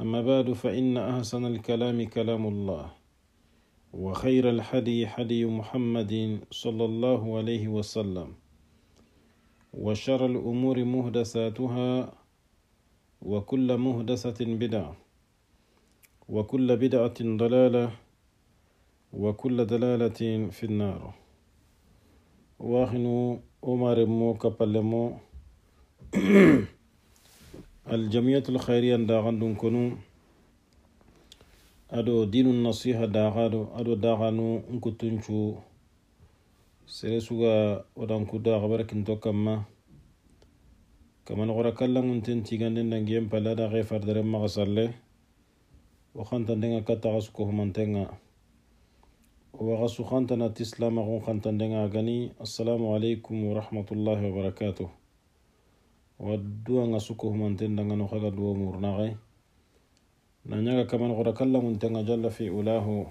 أما بعد فإن أحسن الكلام كلام الله وخير الحدي حدي محمد صلى الله عليه وسلم وشر الأمور مهدساتها وكل مهدسة بدعة وكل بدعة ضلالة وكل دلالة في النار واخنو أمر مو كبلمو الجمعية الخيرية داغان دون كونو أدو دين النصيحة داغان أدو داغانو نكو تنشو سيرسوغا ودان كو داغ برك كما كما نغرا كلا نتن تيغان دين نجيم بلا دا غيفر درم مغسالي وخانتان دينغا كتاغس كوه منتنغا وغسو خانتان تسلام غون خانتان دينغا غني السلام عليكم ورحمة الله وبركاته waddu anga suko humanten danga no khaga duwo murnaxe nanyaga kaman xora kallamuntenga jalla fi ulahu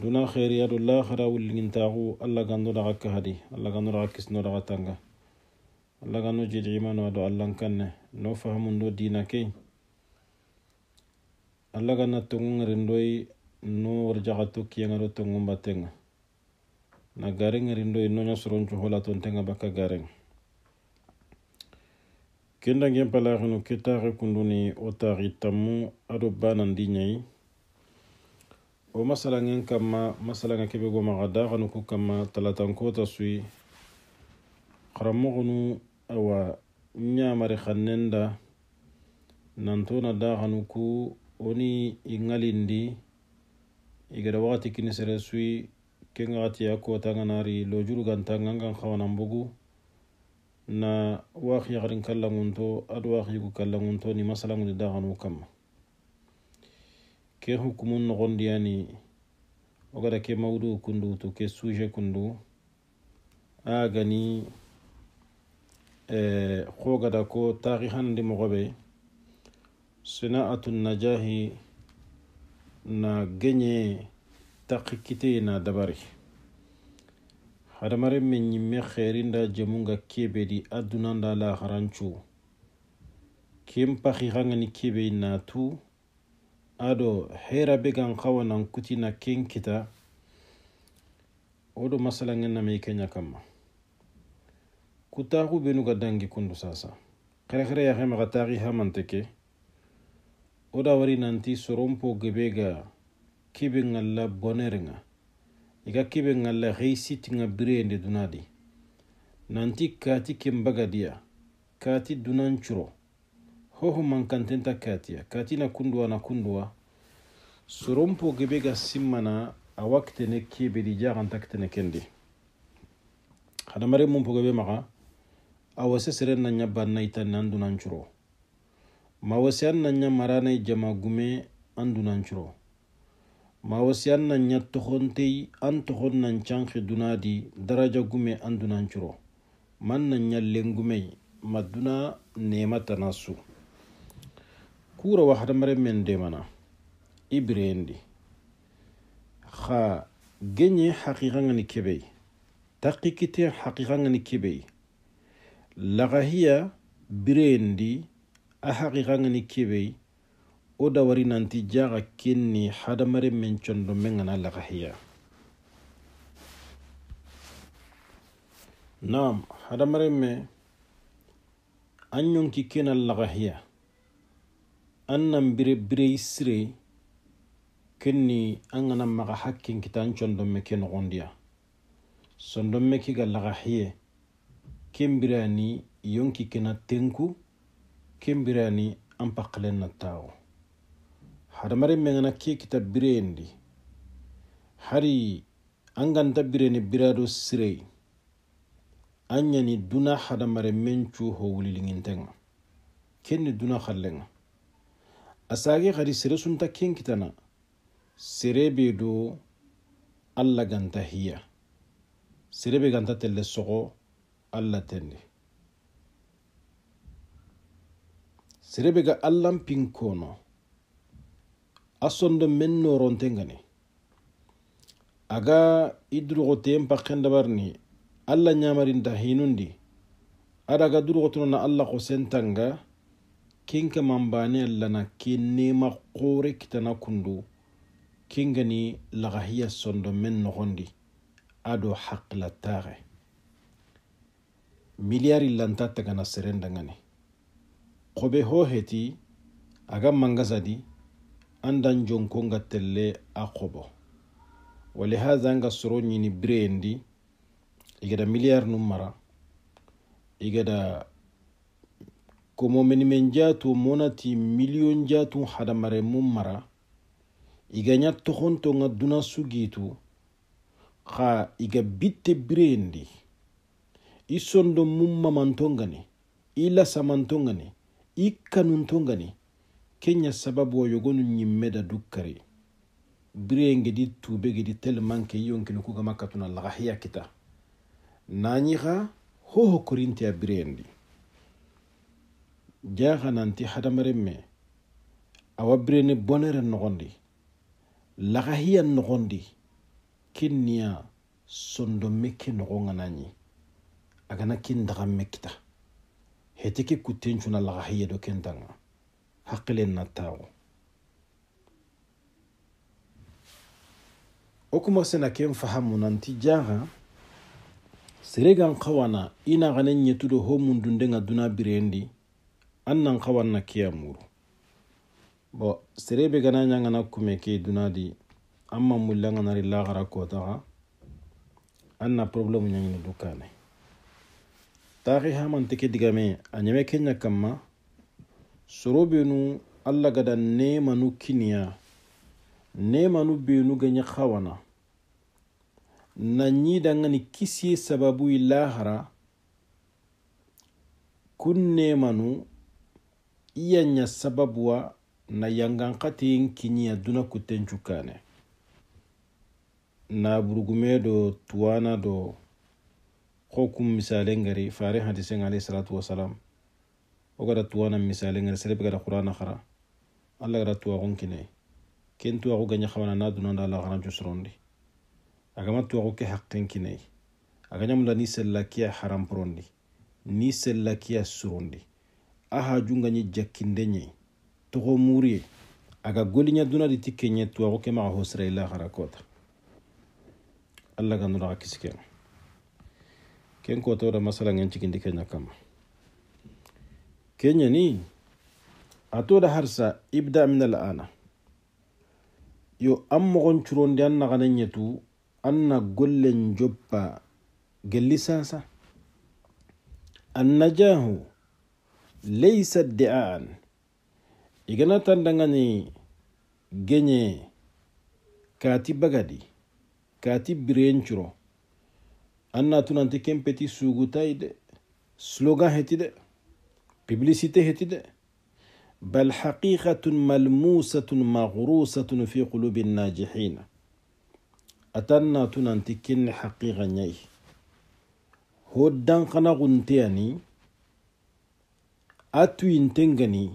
duna xeeriyadu laxara wulligintaaxu allah gando daxa kahadi allah gando daxa kisno daxa tanga allah gando jidimano ado allan kanne no fahamundo dina key allah ganna tongunŋerindoyi no warjaxato kiyangado tongun battenga na garenŋerindoyi no ɲa soroncuxolatontenga bakka garenga kendangen palaxinu ketaxe kunduni wo taxi tammu ado banandi ɲayi wo masalangen kanma masalanga kebe go daxanu ku kanma talatankota sui xaranmoxunu awa ɲamari xannen da nantona daxanu ku woni i ŋalindi i gada waxati kinisere sui ken gaxati a kota lojuru gantan ŋan gan xawananbugu na waax yaxarin kallangunto ad waax yigu kallangunto ni masalangudi daxanu kamma ke hukumun noxondiyani wo gada ke mawdu kundu tu ke sujet kundu a gani eh, xo gada ko taxixandi moxoɓe sinaatu najahi na geñe taqi kite na dabari hadamaren me ɲimme xeerin da jemu ga kebedi adunan da laharancu ken paxi xangani kebe natu ado hera be gan xawa nan na ken kita wo do masalangen name i kenya kanma kutaxu benu ga dangi kundu sasa xerexere yaxe maxa taxi hamante ke wo da wari nanti soronpo gebe ga kebe ŋalla bonerenga iga kebe ngalla reisiti nga bireyende dunadi nanti kati kembagadiya kati dunancuro hoho mankantenta katiya kati na kunduwa na kunduwa soronpo gebe ga simmana awa kitene kebedi jaganta kitene kendi hadamare mumpo gebe maga awa seseren na ɲa banna itanni an dunancuro ma wasi an na ɲa maranai jama gume an dunancuro mawasiyan nan ya tohontei an tohon nan canki dunadi daraja gume an dunancuro man nan ya lengumei maduna nematana su kurawa hadamaren men demana ibirendi xa genye haqiqangani kebei taqikiteen haqiqangani kebei lagahiya birendi a haqiqangani kebei oda warinanti wari nanti jaxa ken ni hadamaren men condo men gana laxahiya naam hadamaren me an yonki kena laxahiya an nan bire bire sire ken ni gana hakkin kita an condo me ke noxondiya sondon me ke ga laxahiye ken birani yonki kena tenku ken birani an hada mari mena kekita birendi hari anganta birendi birado sirei anyani duna hada mari mencu ho wulilingintenga kenni duna khallenga asage khari sire sunta kenkitana sirebe do alla ganta hiya sirebe ganta telle soko alla tendi sirebe ga allan pinkono asonda men no rontengani aga idurgoten pakken dabarni allah ñamarinta hinundi ada ga alla ko kosentanga kinka mambane allana ke nema kore kitana kundu kingani lagahiya sondo men nogondi ado haqla tare miliyari lanta tagana serendangani kobe ho heti aga mangazadi andan jonko nga telle a qobo walihaza anga soro ñini bireyendi igada milliard nu mara igada komo menimen jatu monati million jatu hadamare mu mara ga ɲa tohonto nga duna sugitu xa iga bitte bireyendi i sondo mu mamantongani i lasamantongani i kanuntongani kenya sababu o yogonu ñimmeda dukkari bire ngedi tube gedi tellement ke yonkini kugama katuna lagahiya kita nañixa hoho korinteya bireyendi jaxa nanti hadamaren me awa birene bonere noxondi lagahiya noxondi kin niya sondome ke noxonga nañi agana kin daxanme kita hete ke kuttencuna lagahiya do kentanga hakilinnatau wo kuma sena ken fahamu nanti jaxa seregan xawana i naxanen ɲetudo ho mundundenga duna birendi an nan xawan na kiya muru bo serebe gana ɲangana kume ke duna di an ma mullanga nari laxara kotaxa an na problemu ɲaɲini dukane taxi hamante ke digame a ɲeme ke ɲa kanma sorobenu allah gada nemanu kiniya nemanu benu ganye hawana nanyi dangani kisiye sababu ilahara kun nemanu iyanya sababuwa na yangankateyin kiniya duna kutencukane na burugume do tuwana do hokum misalen gari fare hadisen alayhi salatu wasalam wo gada tuwana misalen ŋa sere be gada qur'ana khara alla gada gon kine ken tuwa go ganya xawana na da alla xana josorondi agama go ke haqen kinei nisel ni haram haram prondi ni sella kiya surondi a hajungañi jakkinde nye toxo muri aga goliña dunadi ti tuwa go ke maxa sere ila xara kota alla ganuraxa kisi ken ken kota da masala ngen cigindi kama keenyanii atoodha harsa ibda min al'aana yo an mogon curondi an naganan yetu an na gollen jobba gelli sasa annajahu laysa di'aan igana tandangani genye kati bagadi kati biren curo an natunanti kenpeti sugutai de slogan heti de ببليسيتي هتي ده بل حقيقة ملموسة مغروسة في قلوب الناجحين أتنا تنتكين حقيقة نيه هو الدان قنا غنتياني أتوي انتنغني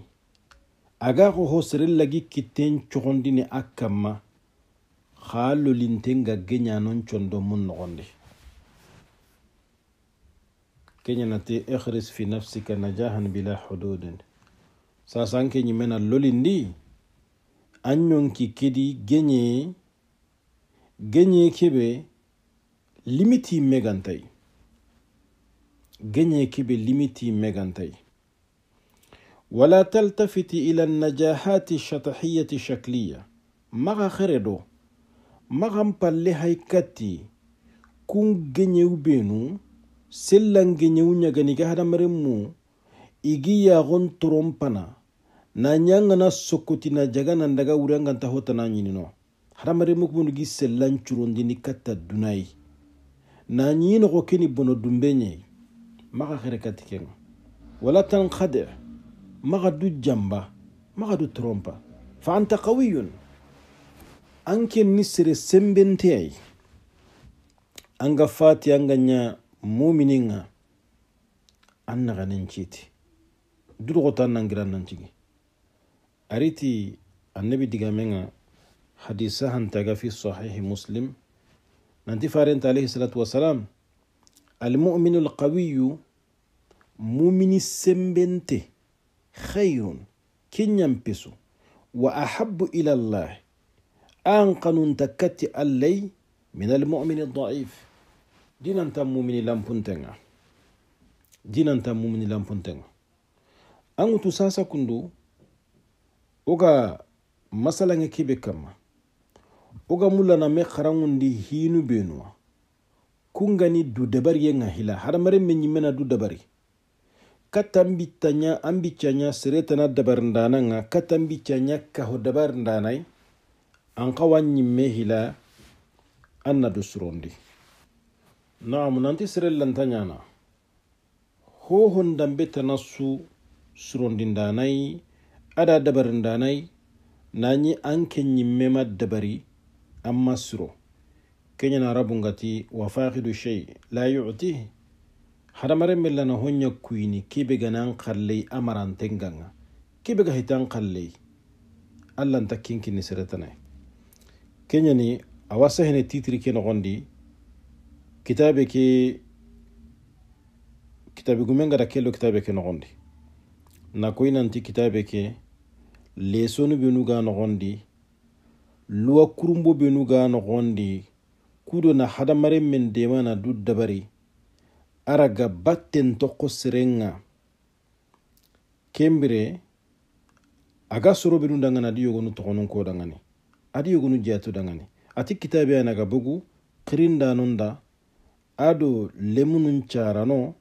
أغاقو هسر اللغي كتين چغندين أكاما خالو لنتنغا جنيا چوندو من غنده كن ينتي اخرس في نفسك نجاحا بلا حدود ساسان كيني يمنى اللولين دي أنيون كي كدي جني جني كبه ليميتي ميغانتاي جني كبه ليميتي ميغانتاي ولا تلتفت إلى النجاحات الشطحية الشكلية ما خردو ما غمبال لهاي كاتي كون جنيو بينو sillange ñewñagani ga hadamaren mu igi yaxon torompa na ɲangana sokkoti na jaga nan daga wuri an ganta hotana ɲinino hadamaren mu kumunu gi sellan curondini katta dunayi na ɲinoxo keni bono dunbe ɲe maxa xere kati kenga wala tan xade maxa du jamba maxa du toronpa fa anta qawiyun an ken ni sere sembenteyai an ga fati an ga ɲa مؤمنين أن غنين شيت دور غتان نغران نتي أريتي النبي دي غامين حديثا عن في صحيح مسلم ننتي فارنت عليه الصلاة والسلام المؤمن القوي مؤمن السمبنت خير كن ينبسو وأحب إلى الله أن قانون تكتي اللي من المؤمن الضعيف dinantan mumini lampuntenga dinantan mumini lampuntenga an gutu sasa kundu uga masalan ya kebe kama uga mula na me kharangundi hinu benuwa kungani du dabari yenga hila hadamaren me nyimena du dabari kata mbitanya seretana dabar nga kata mbicanya kaho dabar an kawan nyimme hila an du surondi نعم نانتي سرل لنتنيانا هو هندن بتنسو سرون دنداناي أدا دبرن داناي ناني أنك نميما دبري أما سرو كنينا ربونغتي وفاقد شيء لا يعطيه hadamaren min lana honya kuini kebe ganan kallei amaranten ganga kebe ga hitan kallei allan takkinkini seretane kenyani awa sehene titiri ke nogondi kitabe ke kitabe gumen gata kello kitabe ke nogondi na koyi nanti kitabe ke lesonu benu ga nogondi luwa kurumbo benu ga nogondi kudo na hadamaren men dema na du araga batten tokko serenga kembire aga soro benu dangana adi yogonu togonun ko dangani adi yogonu jeyatu dangani ati kitabe anaga bogu kirindanunda ado lemunun carano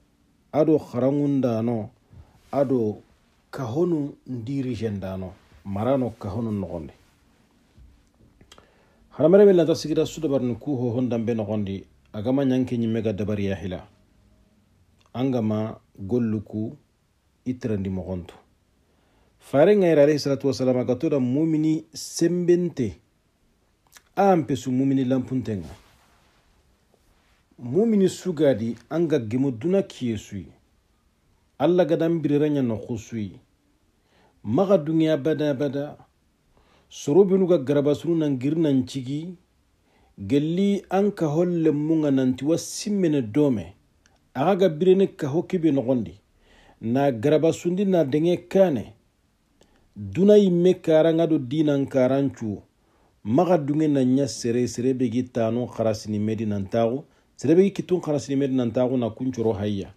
ado harangundano ado kahonu ndirigendano marano kahonu nogondi haramerebelanta sigira sudabarni ku hohondambe nogondi agama ñanke ñimmega dabariya hila angama golluku itirandi mogontu fare ŋayira alayhi salatu wasalam agatoda mumini sembente ampesu mumini lampuntenga mumini sugadi an gaggemu duna kiyesui allah gadan birira ɲana xusui maxa dunŋeya bada bada sorobinu ga garabasunu nan giri nan cigi gelli an kaho lenmun ga nanti wa simmene dome axa ga birene kaho kibe noxondi na garabasundi na denge kane duna yimme karan ga do dinan karan cuwo maxa dunŋe na ɲa sere sere be gi tanu xarasinimedi nantaxu serebe kitun karasini mer nanta ko na kuncoro hayya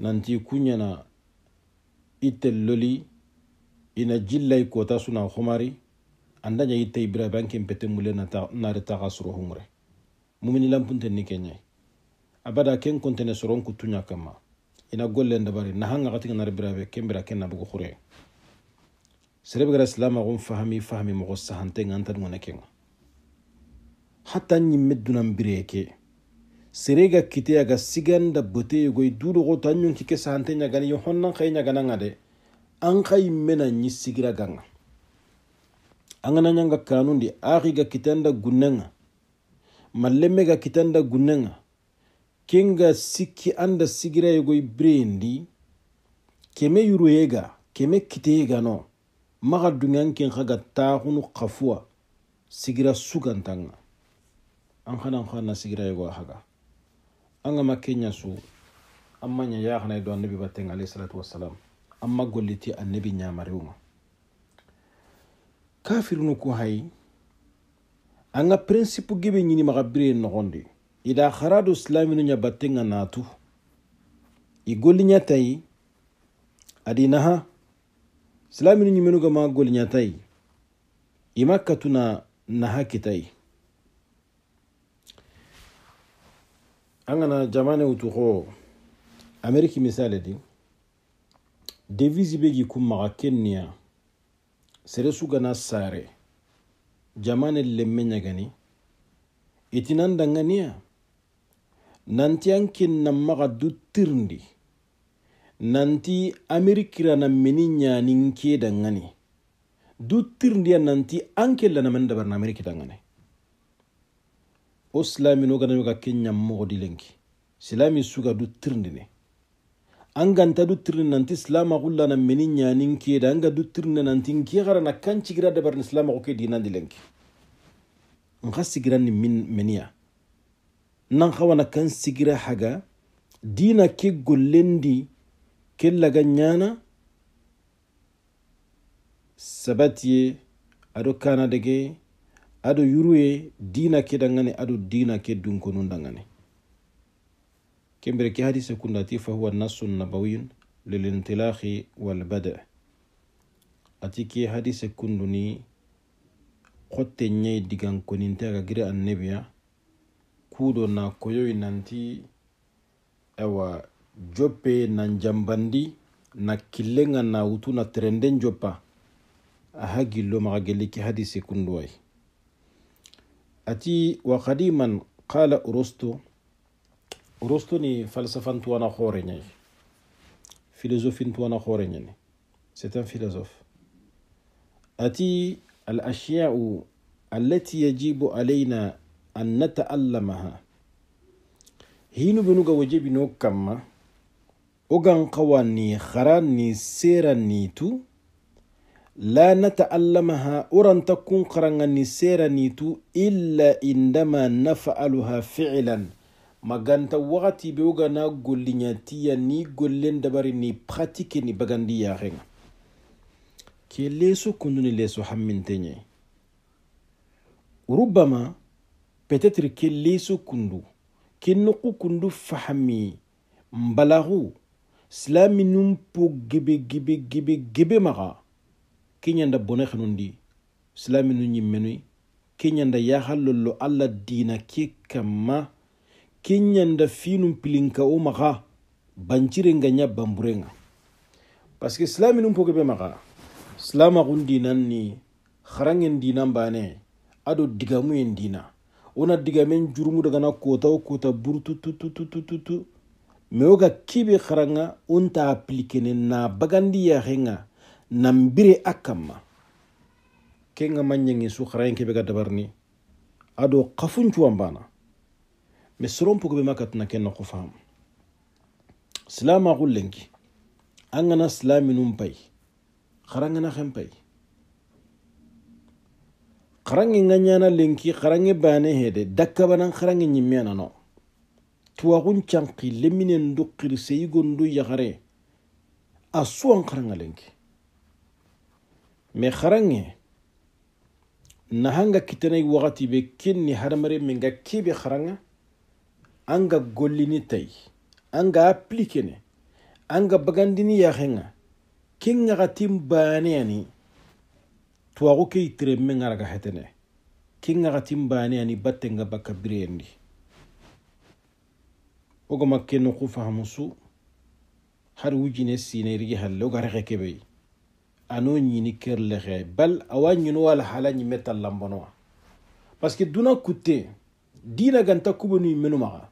nanti kunyana itelloli ina jillay kota suna homari andanya itte ibra bankin pete mule nata taga suro humre mumini lampunte ni kenyai abada ken kontene soron kutunya kama ina golle ndabari na hanga katika nare brabe ken nabugo khure serebe gara salama gon fahami fahami mo sahante nganta kenga hata ñimmedunan bireekee seree ga kite aga sigan dabbote yogoy duɗogo to an yonki ke sahante ñagani yo honnan xaye ñagananga de an xa yimme na ñi sigira ganga an gana ñanga kanundi axi ga kitanda gunnenga mallemme ga kitanda gunnenga kenga sikki anda sigira yogoy birendi keme yuruyega keme kiteyega no maxa dungan ken xa ga taxunu xafuwa sigira sugantanga an xana xana sigira yego haga an ga makenya su amma nya ya xana do annabi batten alayhi salatu wassalam amma golliti annabi nya marewuma kafirunu ko hay an ga principe gebe ñini maxa bire noxondi ida xarado silaminu nya batten ga natu i golliñatayi adi naha silaminu ñimenu ga ma golliñatayi i makkatuna naha kitayi an kana jamanew toxo ameriki misale di devisi be gi kun maga Kenya, seresu gana sare jamane lemme ɲagani itinan danganiya nanti an kinnan maga du tirindi nanti amerikira na mini ɲanin ke dangani du tirindiya nanti an ke lanamen dabarana ameriki dangane wo no ganayo ka ke ɲammoxodi lenki silami suga du tirindine an ganta du tirni nanti silamaxu lana meni ɲanin keda an ga du tirine nanti nke xara na kan cigira dabarini silamaxu ke dinandi lenki nxa sigira ni min meniya nan xawana kan sigira haga dina ke gollendi ke laga ɲana sabatiye ado kana dege ado yuruye dina ke dangane ado dina ke dunkonun dangane kembere ke hadise kundati fa huwa nassun nabawiyun lilintilakhi walbada ati ke hadise kunduni xotte ñayi digankoninte aga gire annebiya kuudo na koyoyi nanti ewa joppe nan jambandi na killenga na wutu na terenden joppa aha gillo maxa gelli ke hadise kunduwayi أتي وقديما قال أرسطو أرسطو ني فلسفة توانا خوريني فيلسوف توانا خوريني سيتان فيلسوف أتي الأشياء التي يجب علينا أن نتألمها hinu benu ga waje bino kamma ogan kawa ni tu لا نتألمها أوران تكون قرانا نسيرا نيتو إلا إنما نفعلها فعلا ما غانتا وغتي بيوغانا قولينا تيا ني قولين دباري ني براتيكي ني بغان دي ياخين كي ليسو كندوني ليسو حمين تيني ربما بتتر كي ليسو كندو كي نقو كندو فحمي مبلغو سلامي نمبو جبي جبي جبي جبي مغا keñanda bone hanundi silaminu ñimmenuy keñanda yahallollo allah dina ke kamma keñanda finum pilinka o maha bancirenga ña bamburenga par ce que silaminum poke be maha silamaxun dinan ni harangen dinan bane ado digamuyen dina wona digamen jurumu dagana kota o kota burutututututututu mais wo ga kibe haranga wonta appliquene na bagandi yaxenga nan bire a kamma ken ga manyangi su kharayen kebe ga dabarni ado kafun cuwan bana me soron pogo be makatuna ken no ko faamu silama xullenki an gana silaminun pay xaran gana xen pay xarange nga ñana lenki xarange bane hede dakkabanan xarange ñimmenano tuwaxun canki leminen du xirseyigon du yaxare a suwan xaranga lenki مخرنه nahanga kitanai wakati be kinni hadamare min ga anga gollini tai anga anga bagandini yaxenga kin ŋaxatin tuwaxu ke bakka ke wujine ano ñini ker lexe bal awa ñunu wala hala ñi metal lambonowa parce que duna kutte dina ganta kubenu menu maxa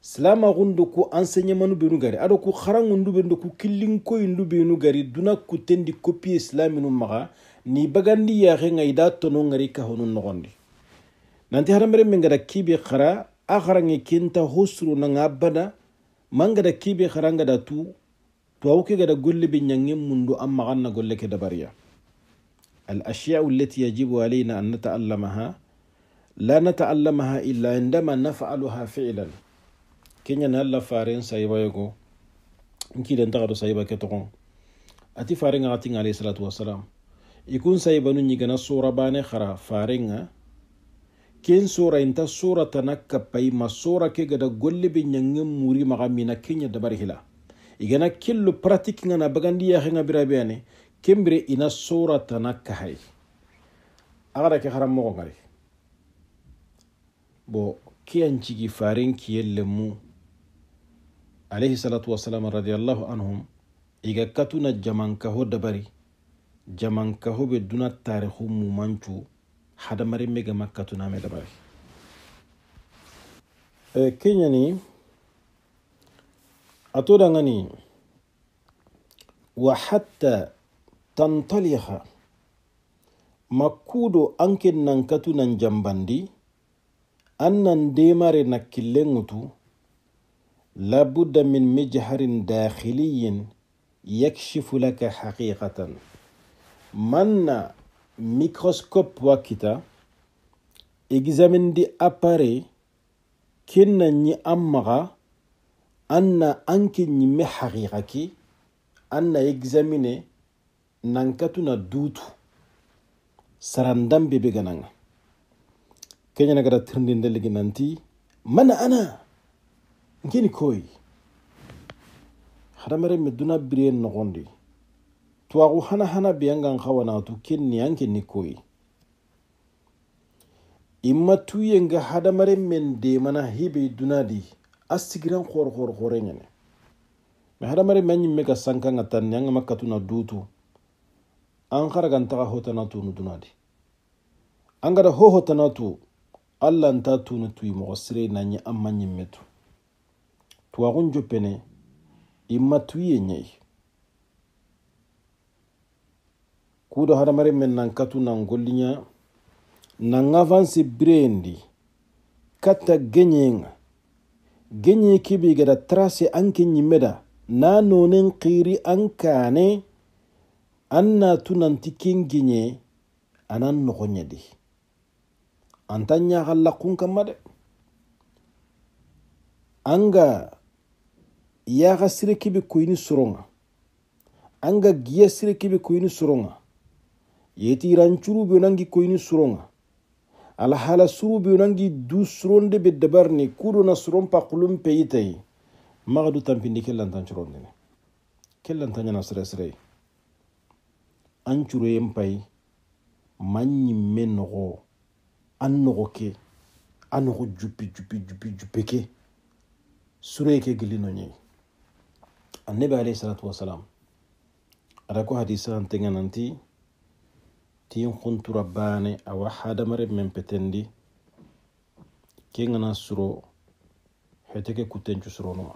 silama xundo ku enseignement benu gari ado ku xarangundu benu ku killinkoyindu benu gari duna kuttendi copie silaminu maxa ni bagandi yaxe nga ida tono ngari ka honu noxondi nanti hadamare men gada kibe xara a xarange kenta hosuru nanga bana mangada kibe xara ngada tu توكي ke قول golli be ñangin mundu an قول لك golle ke الأشياء التي يجب علينا أن نتعلمها لا نتعلمها إلا عندما نفعلها فعلا كينيا نهلا فارين سايبا يكو نكي دن تغدو سايبا كتغون أتي فارين غاتين عليه الصلاة والسلام يكون سايبا نوني نيغانا سورة باني خرا فارين كين سورة انت سورة تنكب ما سورة كي غدا قل بي نيغن موري مغامينا كينيا دباري هلا igana kilu pratique ngana bagandi yaxenga birabeane kembire ina soratana kahay axara ke xaranmoxo ngari bo kiyancigi faren lemu alayhi salatu wasalam radiallahu anhum iga katuna jamankaho dabari jamankaho be duna tarixu mumancu hadamaren me dabari e, kenyani أترغني وحتى تنطلق makkuuɗo anken nan katu nan jambandi an nan ndemare nakkillenŋutu labudda min mijharin dakhiliyin yakshifu laka haqiqatan manna microscope wakkita examindi appare ken nan ɲi an maga anna anke ɲimme hakikaki anna examine nankatuna dutu sarandambe be gananga kenyana gara tirndindeligi nanti mana ana nkeni koy hadamaremme duna biriyen nogondi twaku hana hana beyangan hawanatu kenni anke ni koy imma tuyenga hadamaren men demana hibe dunadi a sigiran horhorhore ɲene ma hadamaren ma ɲimme ka sankan ka tanni an gama katuna dutu an haragan taga hotana tunu dunadi an gada ho hotana tu allah nta tunu tuyi mogo sire na ɲe an ma ɲimme tu tuwagun jo i ma tuyi ye ɲei kudo hadamaren men nan katu nan golliɲa nan avansi bireyendi kata geɲenga geñi kibi geda trasé anke ñimmeda na nonen qiri ankane an na tunanti ken giñe anan noxo ñadi anta ñaxa laqun kamma de anga yaxa sire kibi kuyini soronga anga giya sire kibi kuyini soronga yeti rancurubi nangi kuyini soronga alhala suruɓe nangi du Bidabarni ɓe na kuɗona soron pakulum peyitay maga du tampindi kellantan corondene kellanta ñana sere sere an pay an du ke du noxo du tiin huntura baane awa hadamaren men petendi ken suro heteke kutencu suronuwa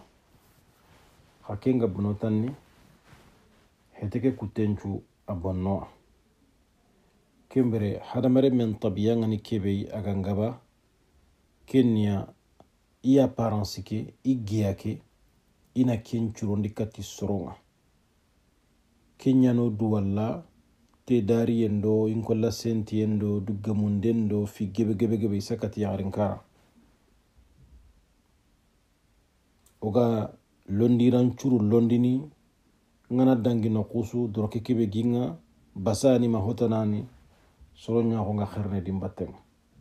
ha ken ga bunotanni heteke kutencu a bonnowa ken bere hadamaren men tabiya gani kebei a ken niya i aparansi ke i geya ke ina na ken curondi kati soronga ken ɲano duwalla te tedari yen do inkolla senti yen do duggamunden do fi gebe gebe gebe isakati yagarin kara oga londiran curu londini ngana dangi dangina kusu doroke kebe ginga basani ma hotanani soro nyako nga di dimbatteng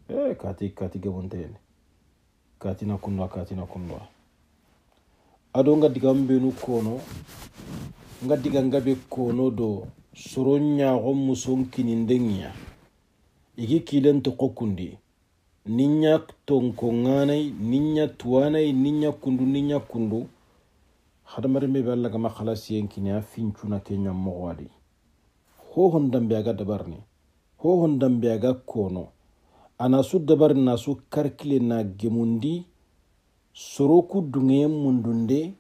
e eh, kati kati gemonteyene katina kundoa katina kundoa ado nga diga mbenu kono nga diga ngabe kono do soron ñaaxon mu sonkininden ya igi kilen toko kundi nin ya tuwanai kundu nin ya kundu hadamaren be be alla gama halasiyen kini a fincuna ke ñammoxo hohon dambe aga dabarni hohon dambe aga kono ana su dabarni na su karkile na gemundi soroku dungeyen mundunde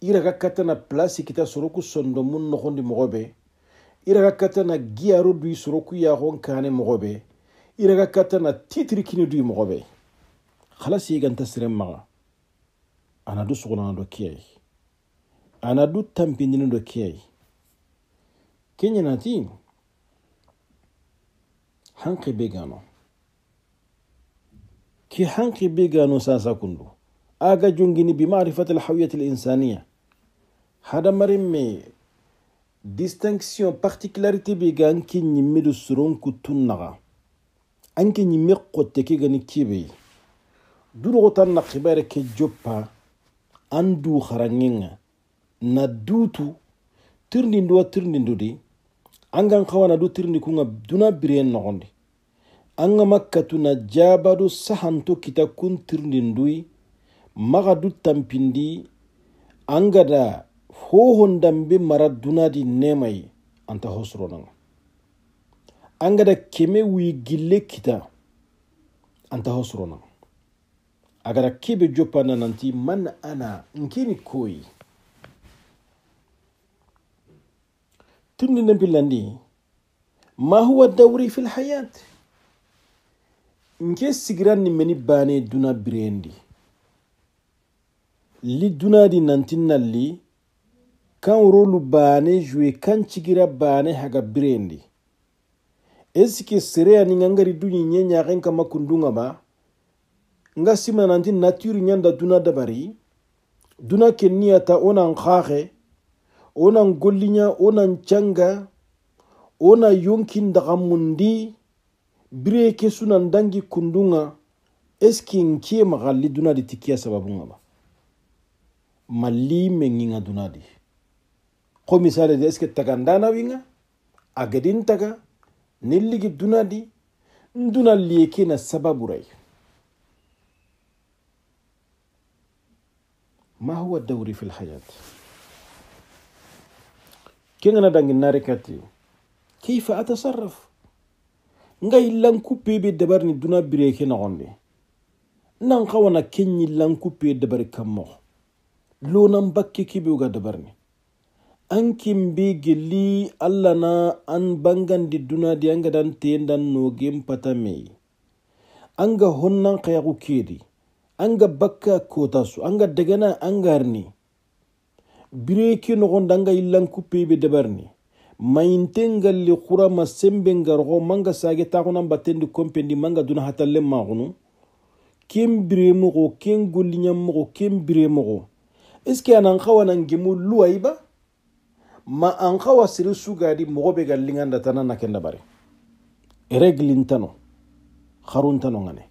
i raga ka tana plasi kita soro ku sondomun nogondi mogo be i ka tana giyaro dui soro ku yaxon kane mogo be ka tana titiri kini dui mogo be ganta siren maga ana du sogonana do kiyai ana du tampindini do kiyai kenyanati hanki be gano ki hanki be sasa kundu آغا جونجيني بمعرفة الحوية الإنسانية هذا مرمي ديستانكسيون بارتيكلاريتي بيغا انكي نمي دو سرون كو تنغا انكي نمي قوتي كي غني كي بي غطان نقبار كي جوبا اندو خرانين ندوتو ترني دو ترني دو دي انغان خوانا دو ترني كونغا دونا بريان نغندي انغا مكة تنجابا دو سحان تو كتا كون ترني دوي magadu tampindi an gada hohon dambe mara dunadi nemayi anta hosronaga an gada keme wigille kita anta hosronaga agara kebe joppana nanti man ana nkeni koyi tunni nempillandi ma huwa dawri fi lhayat nke sigiranni meni bane duna birendi li dunaadi nantinnalli kan worolu baane juwe kan cigira baane haga birendi esike sereyani ngangari duñi ñeñaxen kama kundungama nga sima nanti natiri ñanda duna dabari duna ke niyata wo nan xaaxe wo nan golliɲa wo nan canga wo na yonkin daxamundi bire ke sunan dangi kundunga eske nke maxa li dunadi tikkiya sababungama mallimme ginga dunadi ko misale de est ce que taga ndanawinga agadin taga nelligi dunadi ndunalliye kena sababuray ما هو الدوري في الحياة؟ كين أنا دعني النار كاتي كيف أتصرف؟ نجاي لانكو بي بي دبرني دونا بريكي نغني نانقا وانا كيني لانكو بي دبر كمو lunanbakke kiɓe'uga dabarni an kimbi gilli allah na an bangandi dunadi anga dan tendan nogin patame anga honnan kayaku kedi anga bakka kotasu anga dagana angarni bireki nogondi anga illanku pebe dabarni mayinten galli kura ma sembe ngargo manga sage takunan battendi kompendi manga duna hatallen magunu ken biremogo ken golliɲanmogo ken biremogo eske a nan xawa nan ma an xawa siri sugadi mogo be ga lingan na kenda bare ereglintano xaruntano ŋane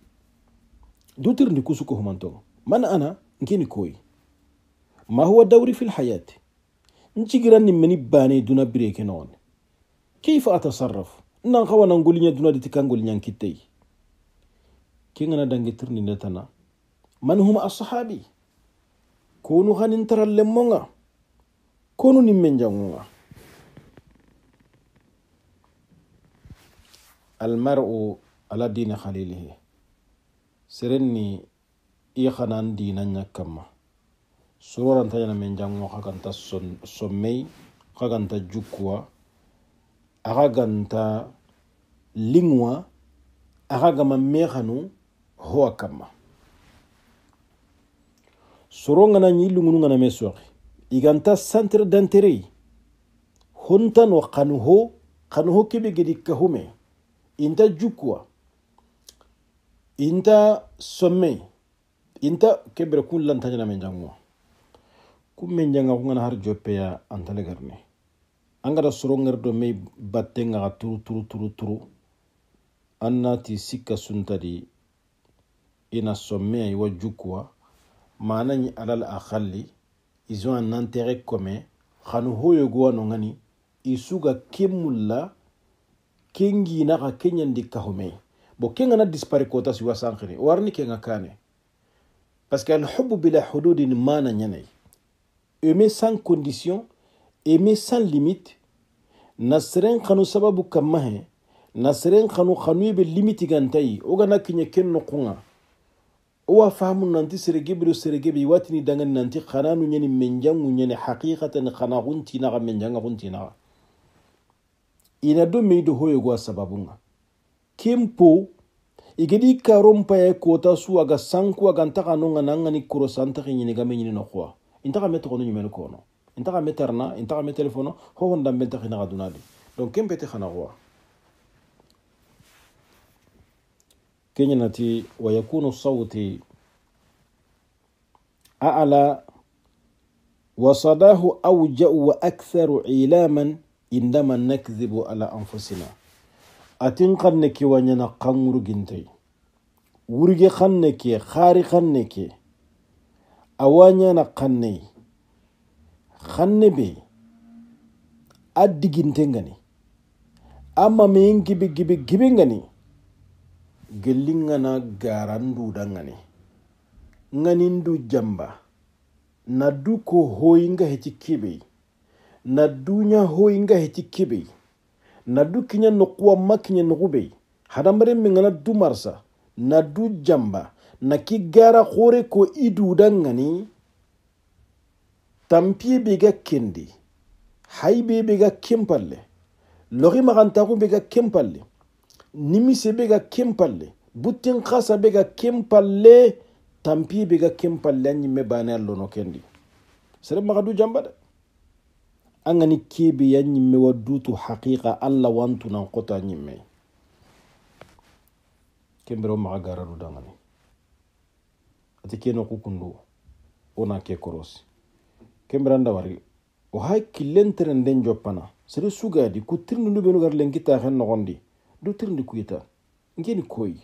dutirndi kusuko humantogo man ana nkini koyi ma huwa dawri fi lhayati njigiran ni meni bane duna bireke noxone keifa atasarrafu nan xawa nan goliɲa duna diti kan goliɲan kitteyi ke ŋana dangetirni netana man huma ashabi konu hanin taral lemmonga konu nimmen jangunga almar'u ala dini khalilihi serenni i khanan dina nyakkamma sororanta yana men jango kaganta sommei kaganta jukkuwa aga ganta liŋwa aga gama mexanu howa kamma soro ngana ñi lungunu ngana me iganta santer d'intérêt hontano xanu ho kanuho ho kebe gedi kahume inta jukua. inta somme inta kebre kun lantanya na menjangwa kun menjangwa janga ngana har joppeya antale garne angara soro ngar do mei batenga turu turu turu turu an naati sikka suntadi ina somme ya iwa maana alal akhalli ils ont kome intérêt commun xanu hoyoguwano ngani i suga kemmulla kenginaxa kenyandi kahome bo kengana dispari kota siwa sanxini warni kenga kane parce que alhubu bila hududin mana ñanayi aimer sans condition aimer sans limite na seren sababu kammahe na seren xanu be limiti gantayi wo gana kiɲe ken noqunga wafahamu nanti seregebiro seregeɓe watini dangani nanti kananu ñani men jangu ñani haqiqatan kana huntinaxa men ina do meido hoyogo a sababunga kempo igedi karompaye kota su aga sanku aga ntaka nonga nangani korosa ntaka ñinigame ñini noxowa intaka me toxono ñumene kono intaka me intaka me hohon dambe ntaki naxa dunadi donc kempete xana xowa kenyanati wayakunu sauti ala wasadahu aujau wa aktharu ilaman indama nakdhibu ala anfusina atin xanne ke kanguru xanŋurugintey wurge kanne ke xaari xanne ke awañana xanney xanne be a diginte a mameyen gibi gibi gibi gelli ngana garandu da ngani nganindu jamba na du ko hoyinga heti kebe na dunya hoyinga heti kebe na du kinya nokuwa makinya nogube hadamare mingana du marsa na du jamba na ki gara hore ko idu da ngani tampiye be ga kendi haybe be ga kempalle lori magantaku be ga kempalle nimise be ka ken palle buttin kasa be ka ken tampi be ka ken palle an ɲimme bane a lono kendi sere magadu jamba de angani kebe ya me wa dutu haqiqa alla wantu wantunan kota ɲimme kenbero maga garadu dangani ati keno kukundu ona ke korosi kemberanda wari o hay killentere nden joppana sere sugadi ku be benu gar lenkita hen nogondi dotirni kuyita ngeni koi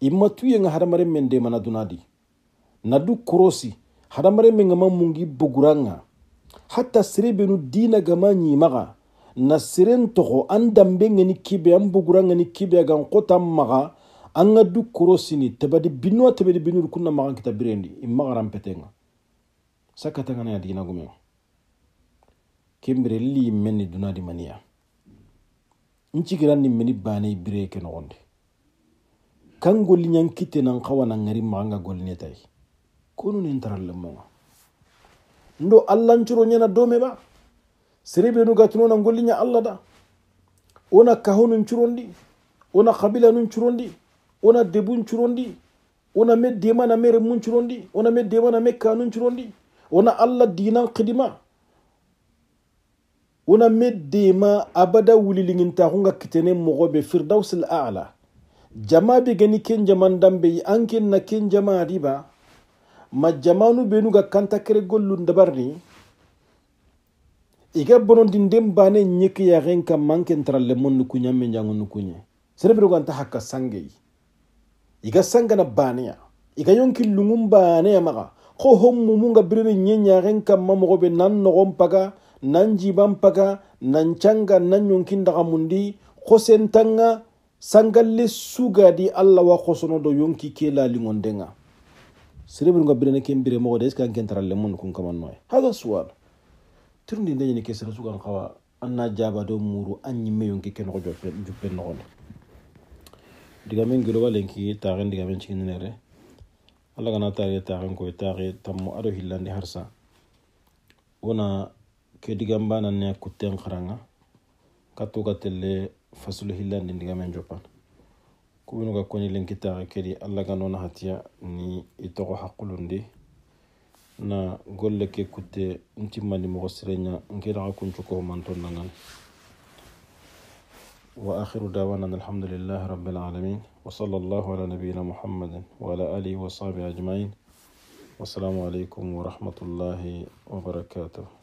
imma tuye nga hadamare mende demana dunadi nadu korosi hadamare menga mamungi buguranga hata sirebe nu dina gama ɲimaga na siren togo an danbe ngeni kibe an bogura ngeni kibe gan kotan maga an ga du korosini tabadi binuwa tabadi binuru kunna magan kita birendi sakata petenga sakatanga dina gumeo kembere li meni dunadi mania nchigiran ni meni bane bire ke nogonde kan golli nyan kitte nan kawa nan ngari maanga golli ne tay kunu nen taral mo ndo allan curo nyana dome ba serebe nu gatuno nan golli nya alla da ona kahonun curondi ona kabila nun curondi ona debun curondi ona me dema na mere mun curondi ona me dema na me kanun curondi ona alla dinan khidima una med dema abada wuliliŋintaxunga kitene mogo be firdaus al ala jama be geni ken jaman dambe an ken na ken jama adiba ma jamanu benu ga kanta kere gollun dabarni iga bonon din dem bane ɲekiyaxen kanma an ken tara lemon nukuɲa men jangun nukuɲe serebenu ganta hakka sangeyi iga sangana baneya iga yonki lungun baneya maga xo ho mumunga birene ɲeɲaxen mamogo be nan noxon paga nanji jiban paga nan canga nan yonkin daga mundi kosen tanga sangalle sugadi allah wa kosono do yonki ke lingondenga sirebir nga birene kin bire mo de iskan ken le mun kun kaman noy hada suwal turndi ndeni ne ke suga sugan kawa anna jaba do muru an nyime yonki ken ko jofe juppe no ne diga men giro walenki ta taren diga men chinene nere Allah kana tare taren ko tare tammo ado hillande harsa wona ke digambananne kutten xaranga kattu ga telle fasulu hillandi ndigamen jopan kubinu ga koni lenkitaxe kedi allah ga noona hatiya ni i toxo xaqulundi na golle ke kutte ntimmandi moxo sirenɲa nkedaxa kuncuko manton nangan وآخر دعوانا الحمد لله رب العالمين وصلى الله على نبينا محمد وعلى آله وصحبه أجمعين والسلام عليكم ورحمة الله وبركاته